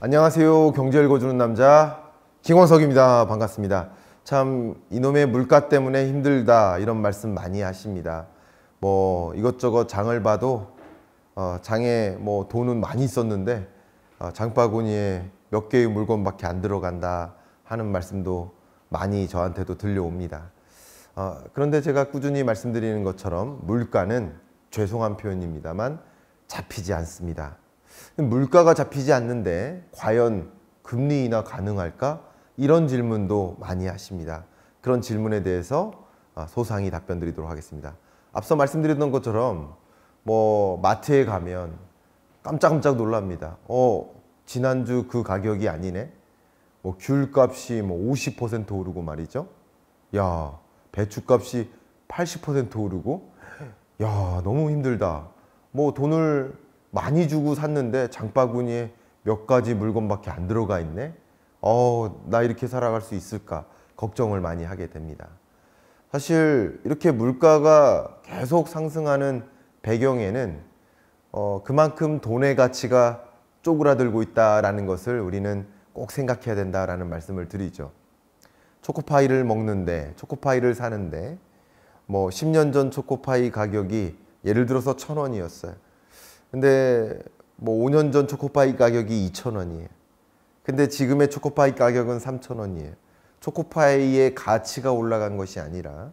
안녕하세요. 경제 읽어주는 남자 김원석입니다. 반갑습니다. 참 이놈의 물가 때문에 힘들다 이런 말씀 많이 하십니다. 뭐 이것저것 장을 봐도 어, 장에 뭐 돈은 많이 있는데 어, 장바구니에 몇 개의 물건밖에 안 들어간다 하는 말씀도 많이 저한테도 들려옵니다. 어, 그런데 제가 꾸준히 말씀드리는 것처럼 물가는 죄송한 표현입니다만 잡히지 않습니다. 물가가 잡히지 않는데 과연 금리 인하 가능할까? 이런 질문도 많이 하십니다. 그런 질문에 대해서 아, 소상히 답변 드리도록 하겠습니다. 앞서 말씀드렸던 것처럼 뭐 마트에 가면 깜짝깜짝 놀랍니다. 어, 지난주 그 가격이 아니네. 뭐 귤값이 뭐 50% 오르고 말이죠. 야, 배추값이 80% 오르고 야, 너무 힘들다. 뭐 돈을 많이 주고 샀는데 장바구니에 몇 가지 물건밖에 안 들어가 있네. 어, 나 이렇게 살아갈 수 있을까 걱정을 많이 하게 됩니다. 사실 이렇게 물가가 계속 상승하는 배경에는 어, 그만큼 돈의 가치가 쪼그라들고 있다라는 것을 우리는 꼭 생각해야 된다라는 말씀을 드리죠. 초코파이를 먹는데, 초코파이를 사는데, 뭐 10년 전 초코파이 가격이 예를 들어서 천원이었어요 근데 뭐 5년 전 초코파이 가격이 2,000원이에요. 근데 지금의 초코파이 가격은 3,000원이에요. 초코파이의 가치가 올라간 것이 아니라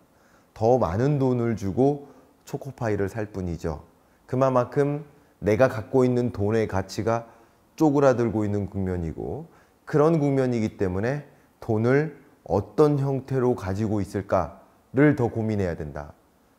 더 많은 돈을 주고 초코파이를 살 뿐이죠. 그만큼 내가 갖고 있는 돈의 가치가 쪼그라들고 있는 국면이고 그런 국면이기 때문에 돈을 어떤 형태로 가지고 있을까를 더 고민해야 된다.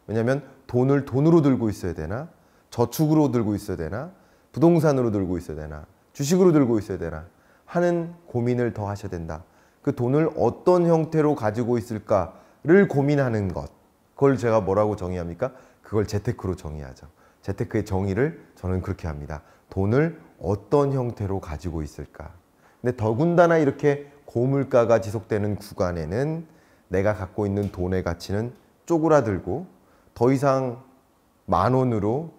왜냐하면 돈을 돈으로 들고 있어야 되나 저축으로 들고 있어야 되나? 부동산으로 들고 있어야 되나? 주식으로 들고 있어야 되나? 하는 고민을 더 하셔야 된다. 그 돈을 어떤 형태로 가지고 있을까를 고민하는 것. 그걸 제가 뭐라고 정의합니까? 그걸 재테크로 정의하죠. 재테크의 정의를 저는 그렇게 합니다. 돈을 어떤 형태로 가지고 있을까? 근데 더군다나 이렇게 고물가가 지속되는 구간에는 내가 갖고 있는 돈의 가치는 쪼그라들고 더 이상 만 원으로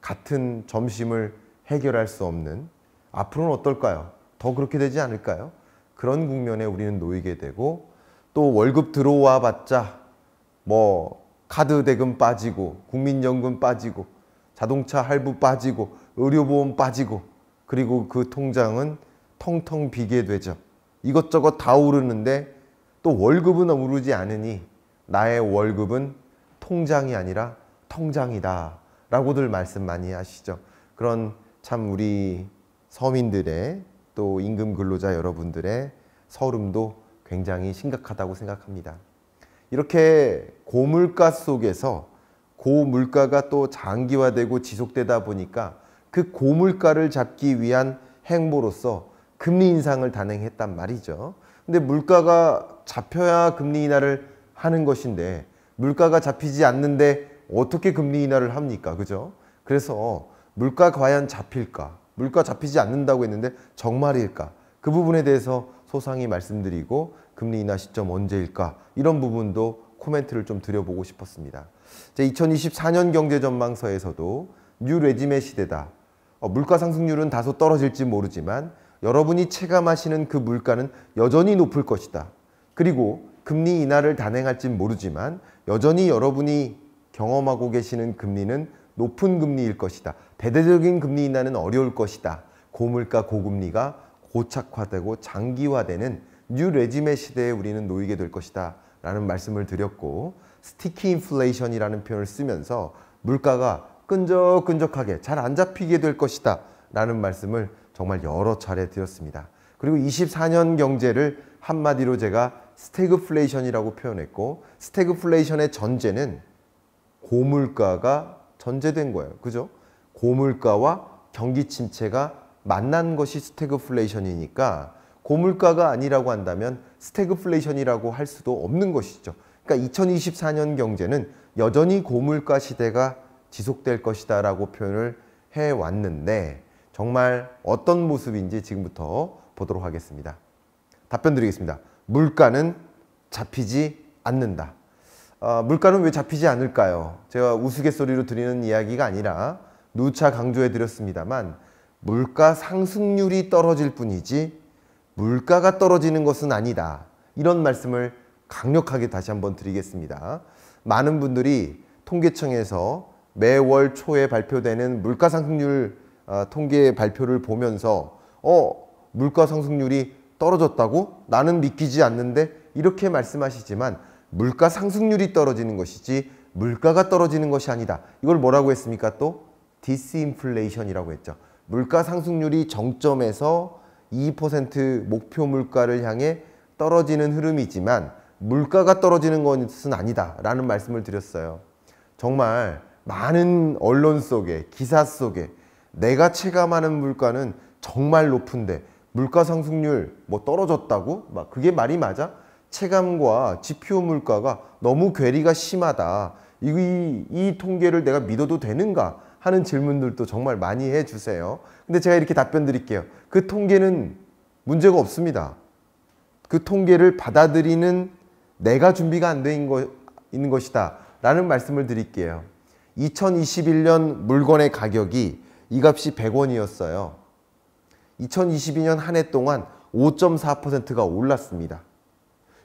같은 점심을 해결할 수 없는 앞으로는 어떨까요? 더 그렇게 되지 않을까요? 그런 국면에 우리는 놓이게 되고 또 월급 들어와 봤자 뭐 카드 대금 빠지고 국민연금 빠지고 자동차 할부 빠지고 의료보험 빠지고 그리고 그 통장은 텅텅 비게 되죠. 이것저것 다 오르는데 또 월급은 오르지 않으니 나의 월급은 통장이 아니라 통장이다 라고들 말씀 많이 하시죠. 그런 참 우리 서민들의 또 임금 근로자 여러분들의 서름도 굉장히 심각하다고 생각합니다. 이렇게 고물가 속에서 고물가가 또 장기화되고 지속되다 보니까 그 고물가를 잡기 위한 행보로서 금리 인상을 단행했단 말이죠. 근데 물가가 잡혀야 금리 인하를 하는 것인데 물가가 잡히지 않는데 어떻게 금리 인하를 합니까? 그죠? 그래서 물가 과연 잡힐까? 물가 잡히지 않는다고 했는데 정말일까? 그 부분에 대해서 소상히 말씀드리고 금리 인하 시점 언제일까? 이런 부분도 코멘트를 좀 드려보고 싶었습니다. 제 2024년 경제 전망서에서도 뉴 레짐의 시대다. 어, 물가 상승률은 다소 떨어질지 모르지만 여러분이 체감하시는 그 물가는 여전히 높을 것이다. 그리고 금리 인하를 단행할지 모르지만 여전히 여러분이 경험하고 계시는 금리는 높은 금리일 것이다. 대대적인 금리 인하는 어려울 것이다. 고물가 고금리가 고착화되고 장기화되는 뉴 레짐의 시대에 우리는 놓이게 될 것이다. 라는 말씀을 드렸고 스티키 인플레이션이라는 표현을 쓰면서 물가가 끈적끈적하게 잘 안 잡히게 될 것이다. 라는 말씀을 정말 여러 차례 드렸습니다. 그리고 24년 경제를 한마디로 제가 스태그플레이션이라고 표현했고 스태그플레이션의 전제는 고물가가 전제된 거예요. 그죠? 고물가와 경기 침체가 만난 것이 스태그플레이션이니까 고물가가 아니라고 한다면 스태그플레이션이라고 할 수도 없는 것이죠. 그러니까 2024년 경제는 여전히 고물가 시대가 지속될 것이다 라고 표현을 해왔는데 정말 어떤 모습인지 지금부터 보도록 하겠습니다. 답변 드리겠습니다. 물가는 잡히지 않는다. 아, 물가는 왜 잡히지 않을까요? 제가 우스갯소리로 드리는 이야기가 아니라 누차 강조해 드렸습니다만 물가 상승률이 떨어질 뿐이지 물가가 떨어지는 것은 아니다. 이런 말씀을 강력하게 다시 한번 드리겠습니다. 많은 분들이 통계청에서 매월 초에 발표되는 물가 상승률 어, 통계 발표를 보면서 어 물가 상승률이 떨어졌다고 나는 믿기지 않는데 이렇게 말씀하시지만 물가 상승률이 떨어지는 것이지 물가가 떨어지는 것이 아니다. 이걸 뭐라고 했습니까? 또 디스인플레이션이라고 했죠. 물가 상승률이 정점에서 2% 목표 물가를 향해 떨어지는 흐름이지만 물가가 떨어지는 것은 아니다 라는 말씀을 드렸어요. 정말 많은 언론 속에 기사 속에 내가 체감하는 물가는 정말 높은데 물가 상승률 뭐 떨어졌다고? 막 그게 말이 맞아? 체감과 지표 물가가 너무 괴리가 심하다. 이, 이 통계를 내가 믿어도 되는가 하는 질문들도 정말 많이 해주세요. 근데 제가 이렇게 답변 드릴게요. 그 통계는 문제가 없습니다. 그 통계를 받아들이는 내가 준비가 안돼 있는 것이다. 라는 말씀을 드릴게요. 2021년 물건의 가격이 이 값이 100원이었어요. 2022년 한 해 동안 5.4%가 올랐습니다.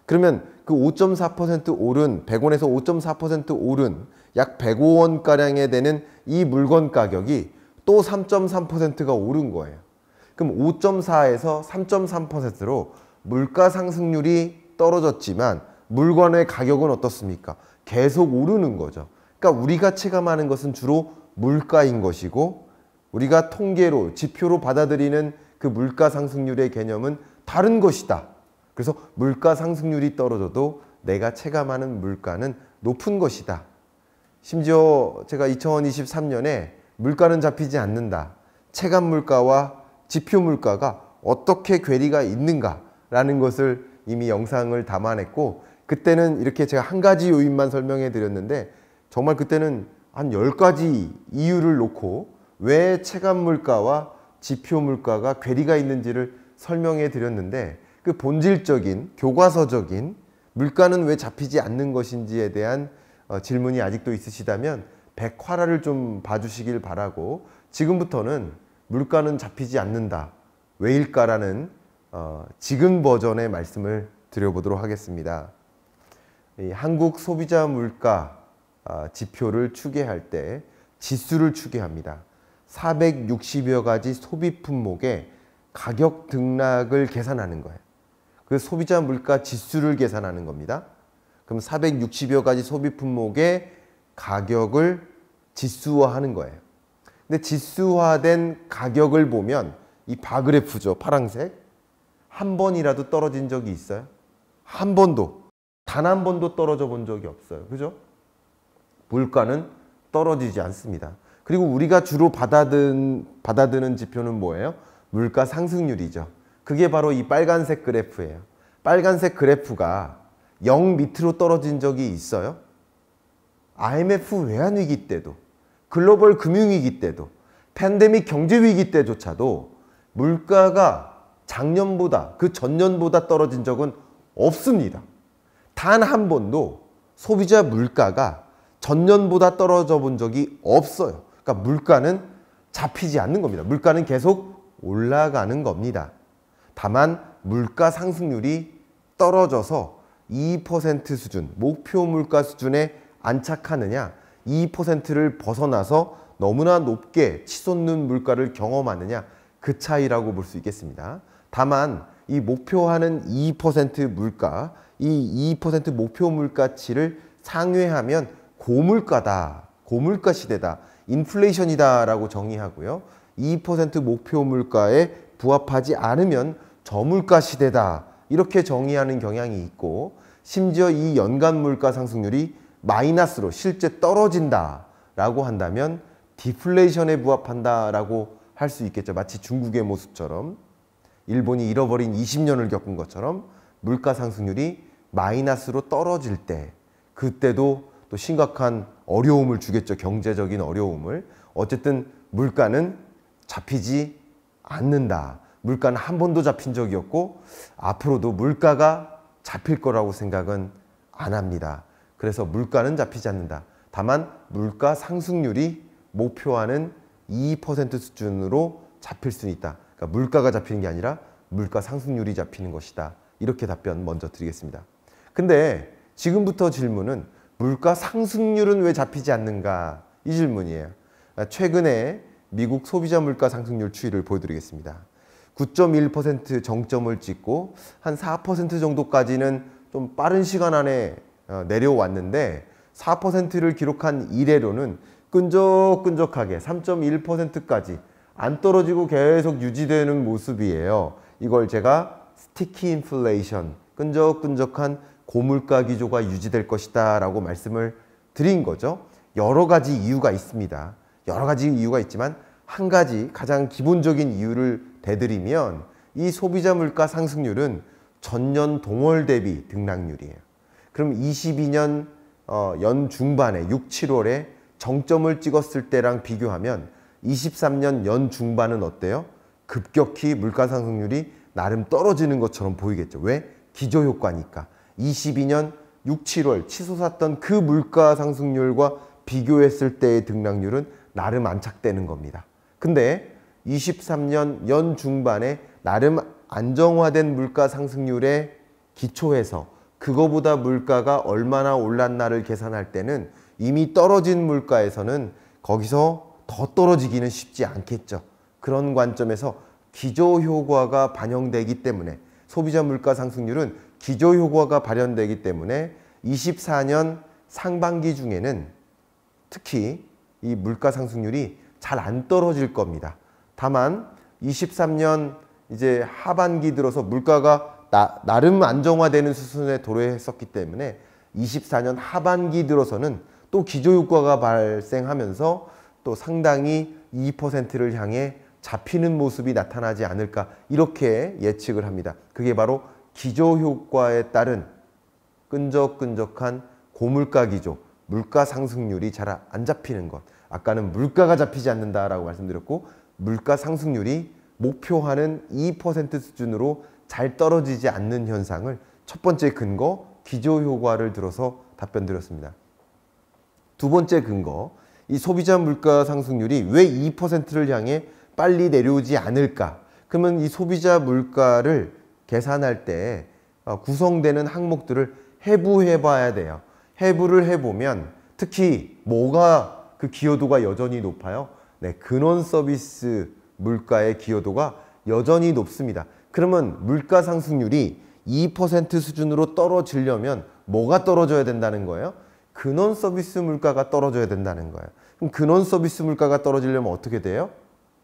그러면 그 5.4% 오른 100원에서 5.4% 오른 약 105원 가량에 되는 이 물건 가격이 또 3.3%가 오른 거예요. 그럼 5.4에서 3.3%로 물가 상승률이 떨어졌지만 물건의 가격은 어떻습니까? 계속 오르는 거죠. 그러니까 우리가 체감하는 것은 주로 물가인 것이고 우리가 통계로 지표로 받아들이는 그 물가 상승률의 개념은 다른 것이다. 그래서 물가 상승률이 떨어져도 내가 체감하는 물가는 높은 것이다. 심지어 제가 2023년에 물가는 잡히지 않는다. 체감 물가와 지표 물가가 어떻게 괴리가 있는가라는 것을 이미 영상을 담아냈고 그때는 이렇게 제가 한 가지 요인만 설명해 드렸는데 정말 그때는 한 10가지 이유를 놓고 왜 체감 물가와 지표 물가가 괴리가 있는지를 설명해 드렸는데 그 본질적인 교과서적인 물가는 왜 잡히지 않는 것인지에 대한 어, 질문이 아직도 있으시다면 백화라를 좀 봐주시길 바라고 지금부터는 물가는 잡히지 않는다 왜일까라는 어, 지금 버전의 말씀을 드려보도록 하겠습니다. 한국 소비자 물가 어, 지표를 추계할 때 지수를 추계합니다. 460여 가지 소비 품목의 가격 등락을 계산하는 거예요. 그 소비자 물가 지수를 계산하는 겁니다. 그럼 460여 가지 소비 품목의 가격을 지수화하는 거예요. 근데 지수화된 가격을 보면 이 바그래프죠. 파랑색. 한 번이라도 떨어진 적이 있어요? 한 번도. 단 한 번도 떨어져 본 적이 없어요. 그죠? 물가는 떨어지지 않습니다. 그리고 우리가 주로 받아든, 받아드는 지표는 뭐예요? 물가 상승률이죠. 그게 바로 이 빨간색 그래프예요. 빨간색 그래프가 0 밑으로 떨어진 적이 있어요? IMF 외환위기 때도 글로벌 금융위기 때도 팬데믹 경제위기 때조차도 물가가 작년보다 그 전년보다 떨어진 적은 없습니다. 단 한 번도 소비자 물가가 전년보다 떨어져 본 적이 없어요. 그러니까 물가는 잡히지 않는 겁니다. 물가는 계속 올라가는 겁니다. 다만 물가 상승률이 떨어져서 2% 수준, 목표 물가 수준에 안착하느냐 2%를 벗어나서 너무나 높게 치솟는 물가를 경험하느냐 그 차이라고 볼 수 있겠습니다. 다만 이 목표하는 2% 물가, 이 2% 목표 물가치를 상회하면 고물가다, 고물가 시대다, 인플레이션이다라고 정의하고요. 2% 목표 물가에 부합하지 않으면 저물가 시대다 이렇게 정의하는 경향이 있고 심지어 이 연간 물가 상승률이 마이너스로 실제 떨어진다라고 한다면 디플레이션에 부합한다라고 할 수 있겠죠. 마치 중국의 모습처럼 일본이 잃어버린 20년을 겪은 것처럼 물가 상승률이 마이너스로 떨어질 때 그때도 또 심각한 어려움을 주겠죠. 경제적인 어려움을. 어쨌든 물가는 잡히지 않는다. 물가는 한 번도 잡힌 적이 없고 앞으로도 물가가 잡힐 거라고 생각은 안 합니다. 그래서 물가는 잡히지 않는다. 다만 물가 상승률이 목표하는 2% 수준으로 잡힐 수는 있다. 그러니까 물가가 잡히는 게 아니라 물가 상승률이 잡히는 것이다. 이렇게 답변 먼저 드리겠습니다. 근데 지금부터 질문은 물가 상승률은 왜 잡히지 않는가 이 질문이에요. 최근에 미국 소비자 물가 상승률 추이를 보여드리겠습니다. 9.1% 정점을 찍고 한 4% 정도까지는 좀 빠른 시간 안에 어, 내려왔는데 4%를 기록한 이래로는 끈적끈적하게 3.1%까지 안 떨어지고 계속 유지되는 모습이에요. 이걸 제가 스티키 인플레이션, 끈적끈적한 고물가 기조가 유지될 것이다 라고 말씀을 드린 거죠. 여러 가지 이유가 있습니다. 여러 가지 이유가 있지만 한 가지 가장 기본적인 이유를 대드리면 이 소비자 물가 상승률은 전년 동월 대비 등락률이에요. 그럼 22년 어, 연 중반에 6, 7월에 정점을 찍었을 때랑 비교하면 23년 연 중반은 어때요? 급격히 물가 상승률이 나름 떨어지는 것처럼 보이겠죠. 왜? 기저효과니까. 22년 6, 7월 치솟았던 그 물가 상승률과 비교했을 때의 등락률은 나름 안착되는 겁니다. 근데 23년 연 중반에 나름 안정화된 물가 상승률에 기초해서 그거보다 물가가 얼마나 올랐나를 계산할 때는 이미 떨어진 물가에서는 거기서 더 떨어지기는 쉽지 않겠죠. 그런 관점에서 기저효과가 반영되기 때문에 소비자 물가 상승률은 기저효과가 발현되기 때문에 24년 상반기 중에는 특히 이 물가 상승률이 잘 안 떨어질 겁니다. 다만 23년 이제 하반기 들어서 물가가 나, 름 안정화되는 수순에 도래했었기 때문에 24년 하반기 들어서는 또 기조효과가 발생하면서 또 상당히 2%를 향해 잡히는 모습이 나타나지 않을까 이렇게 예측을 합니다. 그게 바로 기조효과에 따른 끈적끈적한 고물가 기조, 물가 상승률이 잘 안 잡히는 것. 아까는 물가가 잡히지 않는다라고 말씀드렸고 물가 상승률이 목표하는 2% 수준으로 잘 떨어지지 않는 현상을 첫 번째 근거 기조 효과를 들어서 답변 드렸습니다. 두 번째 근거 이 소비자 물가 상승률이 왜 2%를 향해 빨리 내려오지 않을까? 그러면 이 소비자 물가를 계산할 때 어, 구성되는 항목들을 해부해 봐야 돼요. 해부를 해보면 특히 뭐가 그 기여도가 여전히 높아요? 네, 근원 서비스 물가의 기여도가 여전히 높습니다. 그러면 물가 상승률이 2% 수준으로 떨어지려면 뭐가 떨어져야 된다는 거예요? 근원 서비스 물가가 떨어져야 된다는 거예요. 그럼 근원 서비스 물가가 떨어지려면 어떻게 돼요?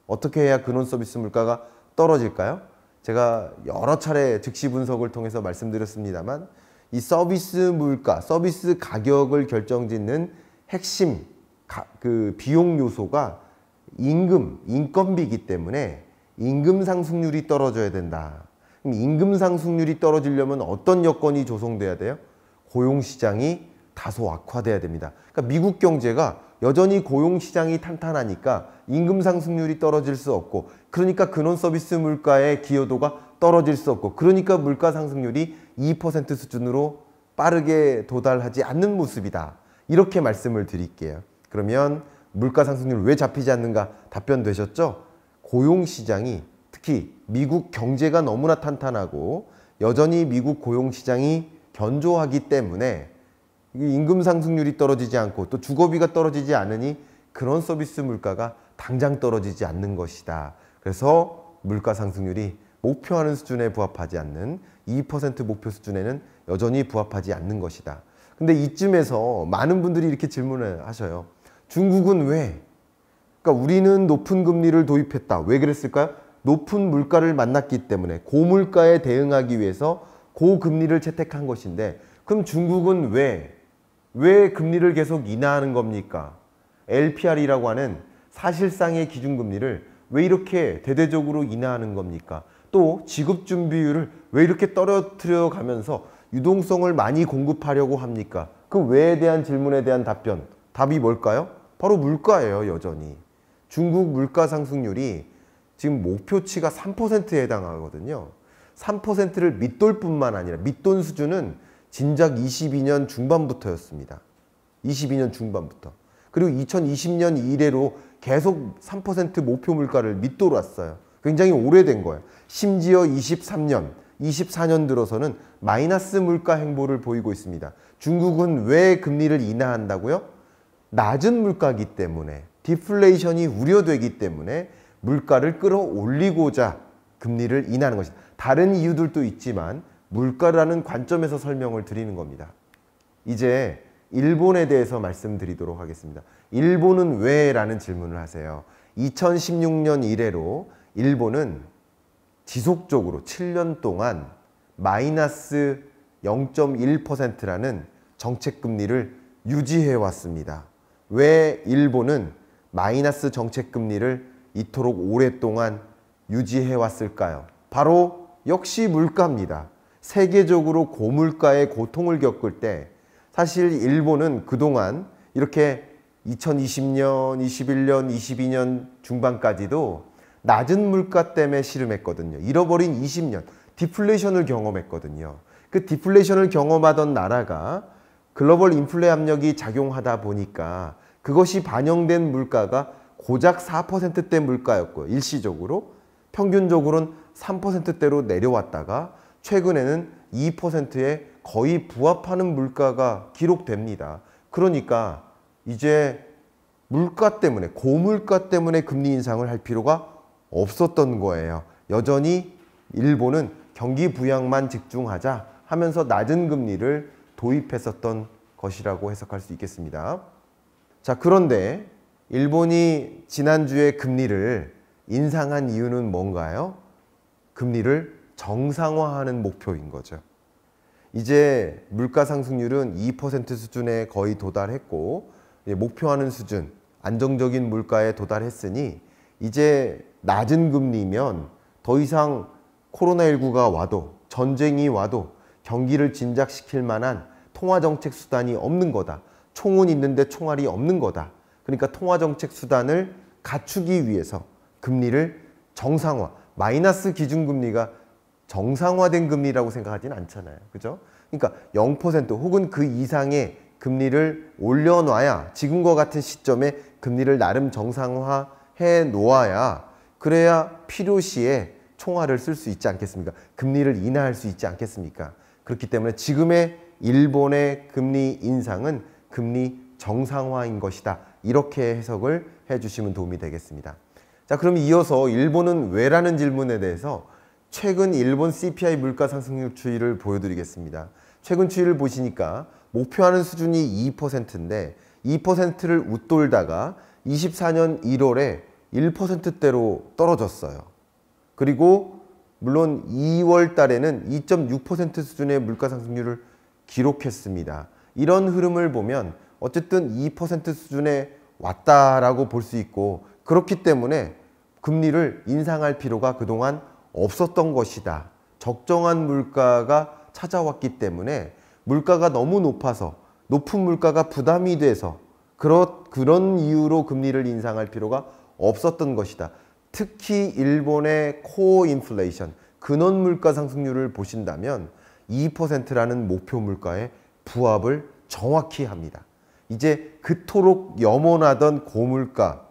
어떻게 해야 근원 서비스 물가가 떨어질까요? 제가 여러 차례 즉시 분석을 통해서 말씀드렸습니다만 이 서비스 물가, 서비스 가격을 결정짓는 핵심 가, 그 비용 요소가 임금, 인건비이기 때문에 임금 상승률이 떨어져야 된다. 그럼 임금 상승률이 떨어지려면 어떤 여건이 조성돼야 돼요? 고용시장이 다소 악화돼야 됩니다. 그러니까 미국 경제가 여전히 고용시장이 탄탄하니까 임금 상승률이 떨어질 수 없고 그러니까 근원 서비스 물가의 기여도가 떨어질 수 없고 그러니까 물가 상승률이 2% 수준으로 빠르게 도달하지 않는 모습이다. 이렇게 말씀을 드릴게요. 그러면 물가 상승률 왜 잡히지 않는가 답변되셨죠? 고용 시장이 특히 미국 경제가 너무나 탄탄하고 여전히 미국 고용 시장이 견조하기 때문에 임금 상승률이 떨어지지 않고 또 주거비가 떨어지지 않으니 그런 서비스 물가가 당장 떨어지지 않는 것이다. 그래서 물가 상승률이 목표하는 수준에 부합하지 않는 2% 목표 수준에는 여전히 부합하지 않는 것이다. 근데 이쯤에서 많은 분들이 이렇게 질문을 하셔요. 중국은 왜? 그러니까 우리는 높은 금리를 도입했다. 왜 그랬을까요? 높은 물가를 만났기 때문에 고물가에 대응하기 위해서 고금리를 채택한 것인데 그럼 중국은 왜? 왜 금리를 계속 인하하는 겁니까? LPR이라고 하는 사실상의 기준금리를 왜 이렇게 대대적으로 인하하는 겁니까? 또 지급준비율을 왜 이렇게 떨어뜨려 가면서 유동성을 많이 공급하려고 합니까? 그 왜에 대한 질문에 대한 답변, 답이 뭘까요? 바로 물가예요, 여전히. 중국 물가 상승률이 지금 목표치가 3%에 해당하거든요. 3%를 밑돌뿐만 아니라 밑돈 수준은 진작 22년 중반부터였습니다. 22년 중반부터. 그리고 2020년 이래로 계속 3% 목표 물가를 밑돌 왔어요. 굉장히 오래된 거예요. 심지어 23년, 24년 들어서는 마이너스 물가 행보를 보이고 있습니다. 중국은 왜 금리를 인하한다고요? 낮은 물가기 때문에 디플레이션이 우려되기 때문에 물가를 끌어올리고자 금리를 인하는 것이다. 다른 이유들도 있지만 물가라는 관점에서 설명을 드리는 겁니다. 이제 일본에 대해서 말씀드리도록 하겠습니다. 일본은 왜? 라는 질문을 하세요. 2016년 이래로 일본은 지속적으로 7년 동안 마이너스 0.1%라는 정책금리를 유지해 왔습니다. 왜 일본은 마이너스 정책금리를 이토록 오랫동안 유지해왔을까요? 바로 역시 물가입니다. 세계적으로 고물가의 고통을 겪을 때 사실 일본은 그동안 이렇게 2020년, 21년, 22년 중반까지도 낮은 물가 때문에 시름했거든요. 잃어버린 20년, 디플레이션을 경험했거든요. 그 디플레이션을 경험하던 나라가 글로벌 인플레 압력이 작용하다 보니까 그것이 반영된 물가가 고작 4%대 물가였고 일시적으로 평균적으로는 3%대로 내려왔다가 최근에는 2%에 거의 부합하는 물가가 기록됩니다. 그러니까 이제 물가 때문에 고물가 때문에 금리 인상을 할 필요가 없었던 거예요. 여전히 일본은 경기 부양만 집중하자 하면서 낮은 금리를 도입했었던 것이라고 해석할 수 있겠습니다. 자, 그런데 일본이 지난주에 금리를 인상한 이유는 뭔가요? 금리를 정상화하는 목표인 거죠. 이제 물가 상승률은 2% 수준에 거의 도달했고 목표하는 수준, 안정적인 물가에 도달했으니 이제 낮은 금리면 더 이상 코로나19가 와도 전쟁이 와도 경기를 진작시킬 만한 통화정책 수단이 없는 거다. 총은 있는데 총알이 없는 거다. 그러니까 통화정책 수단을 갖추기 위해서 금리를 정상화, 마이너스 기준금리가 정상화된 금리라고 생각하진 않잖아요. 그죠? 그러니까 0% 혹은 그 이상의 금리를 올려놔야 지금과 같은 시점에 금리를 나름 정상화해 놓아야 그래야 필요시에 총알을 쓸 수 있지 않겠습니까? 금리를 인하할 수 있지 않겠습니까? 그렇기 때문에 지금의 일본의 금리 인상은 금리 정상화인 것이다. 이렇게 해석을 해주시면 도움이 되겠습니다. 자, 그럼 이어서 일본은 왜라는 질문에 대해서 최근 일본 CPI 물가 상승률 추이를 보여드리겠습니다. 최근 추이를 보시니까 목표하는 수준이 2%인데 2%를 웃돌다가 24년 1월에 1%대로 떨어졌어요. 그리고 물론 2월 달에는 2.6% 수준의 물가 상승률을 기록했습니다. 이런 흐름을 보면 어쨌든 2% 수준에 왔다라고 볼 수 있고 그렇기 때문에 금리를 인상할 필요가 그동안 없었던 것이다. 적정한 물가가 찾아왔기 때문에 물가가 너무 높아서 높은 물가가 부담이 돼서 그런 그런 이유로 금리를 인상할 필요가 없었던 것이다. 특히 일본의 코어 인플레이션, 근원 물가 상승률을 보신다면 2%라는 목표 물가에 부합을 정확히 합니다. 이제 그토록 염원하던 고물가,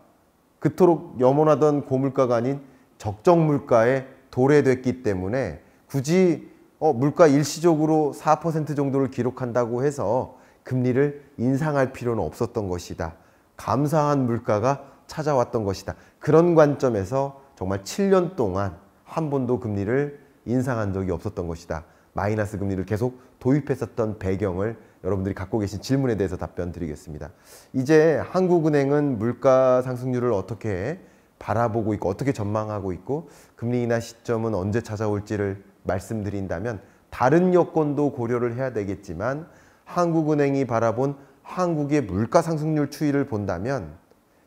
그토록 염원하던 고물가가 아닌 적정 물가에 도래됐기 때문에 굳이 어, 물가 일시적으로 4% 정도를 기록한다고 해서 금리를 인상할 필요는 없었던 것이다. 감상한 물가가 찾아왔던 것이다. 그런 관점에서 정말 7년 동안 한 번도 금리를 인상한 적이 없었던 것이다. 마이너스 금리를 계속 도입했었던 배경을 여러분들이 갖고 계신 질문에 대해서 답변 드리겠습니다. 이제 한국은행은 물가 상승률을 어떻게 바라보고 있고 어떻게 전망하고 있고 금리 인하 시점은 언제 찾아올지를 말씀드린다면 다른 여건도 고려를 해야 되겠지만 한국은행이 바라본 한국의 물가 상승률 추이를 본다면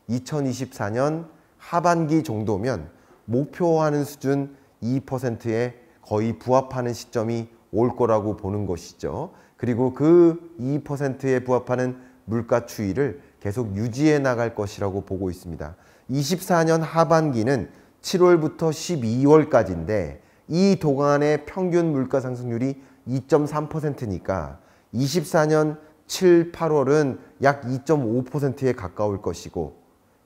2024년 하반기 정도면 목표하는 수준 2%에 거의 부합하는 시점이 올 거라고 보는 것이죠. 그리고 그 2%에 부합하는 물가 추이를 계속 유지해 나갈 것이라고 보고 있습니다. 24년 하반기는 7월부터 12월까지인데 이 동안의 평균 물가 상승률이 2.3%니까 24년 7, 8월은 약 2.5%에 가까울 것이고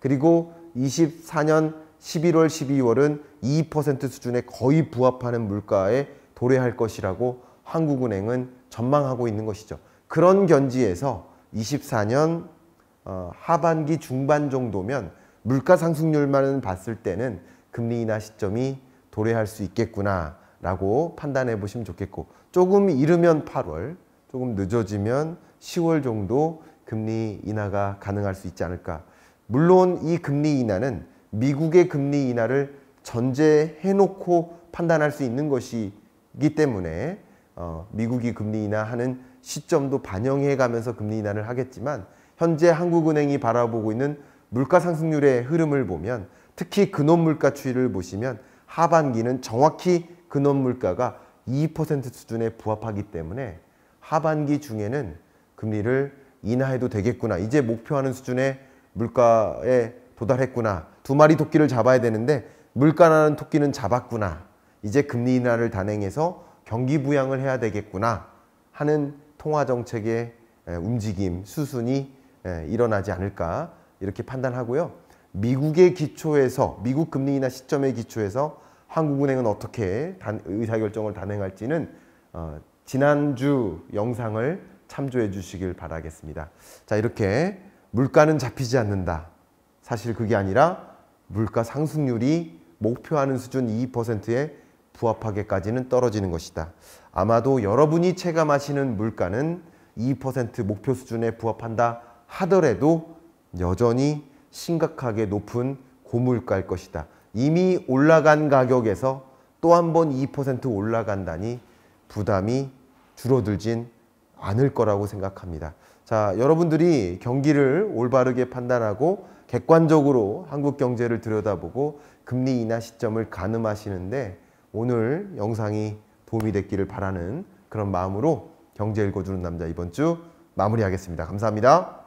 그리고 24년 11월, 12월은 2% 수준에 거의 부합하는 물가에 도래할 것이라고 한국은행은 전망하고 있는 것이죠. 그런 견지에서 24년 어, 하반기 중반 정도면 물가 상승률만 봤을 때는 금리 인하 시점이 도래할 수 있겠구나라고 판단해 보시면 좋겠고 조금 이르면 8월, 조금 늦어지면 10월 정도 금리 인하가 가능할 수 있지 않을까. 물론 이 금리 인하는 미국의 금리 인하를 전제해 놓고 판단할 수 있는 것이 있기 때문에 어, 미국이 금리 인하하는 시점도 반영해 가면서 금리 인하를 하겠지만 현재 한국은행이 바라보고 있는 물가 상승률의 흐름을 보면 특히 근원 물가 추이를 보시면 하반기는 정확히 근원 물가가 2% 수준에 부합하기 때문에 하반기 중에는 금리를 인하해도 되겠구나. 이제 목표하는 수준의 물가에 도달했구나. 두 마리 토끼를 잡아야 되는데 물가라는 토끼는 잡았구나. 이제 금리 인하를 단행해서 경기 부양을 해야 되겠구나 하는 통화 정책의 움직임 수순이 일어나지 않을까 이렇게 판단하고요. 미국의 기초에서 미국 금리 인하 시점의 기초에서 한국은행은 어떻게 의사결정을 단행할지는 어, 지난주 영상을 참조해 주시길 바라겠습니다. 자 이렇게 물가는 잡히지 않는다. 사실 그게 아니라 물가 상승률이 목표하는 수준 2%에 부합하게까지는 떨어지는 것이다. 아마도 여러분이 체감하시는 물가는 2% 목표 수준에 부합한다 하더라도 여전히 심각하게 높은 고물가일 것이다. 이미 올라간 가격에서 또 한 번 2% 올라간다니 부담이 줄어들진 않을 거라고 생각합니다. 자, 여러분들이 경기를 올바르게 판단하고 객관적으로 한국 경제를 들여다보고 금리 인하 시점을 가늠하시는데 오늘 영상이 도움이 됐기를 바라는 그런 마음으로 경제 읽어주는 남자 이번 주 마무리하겠습니다. 감사합니다.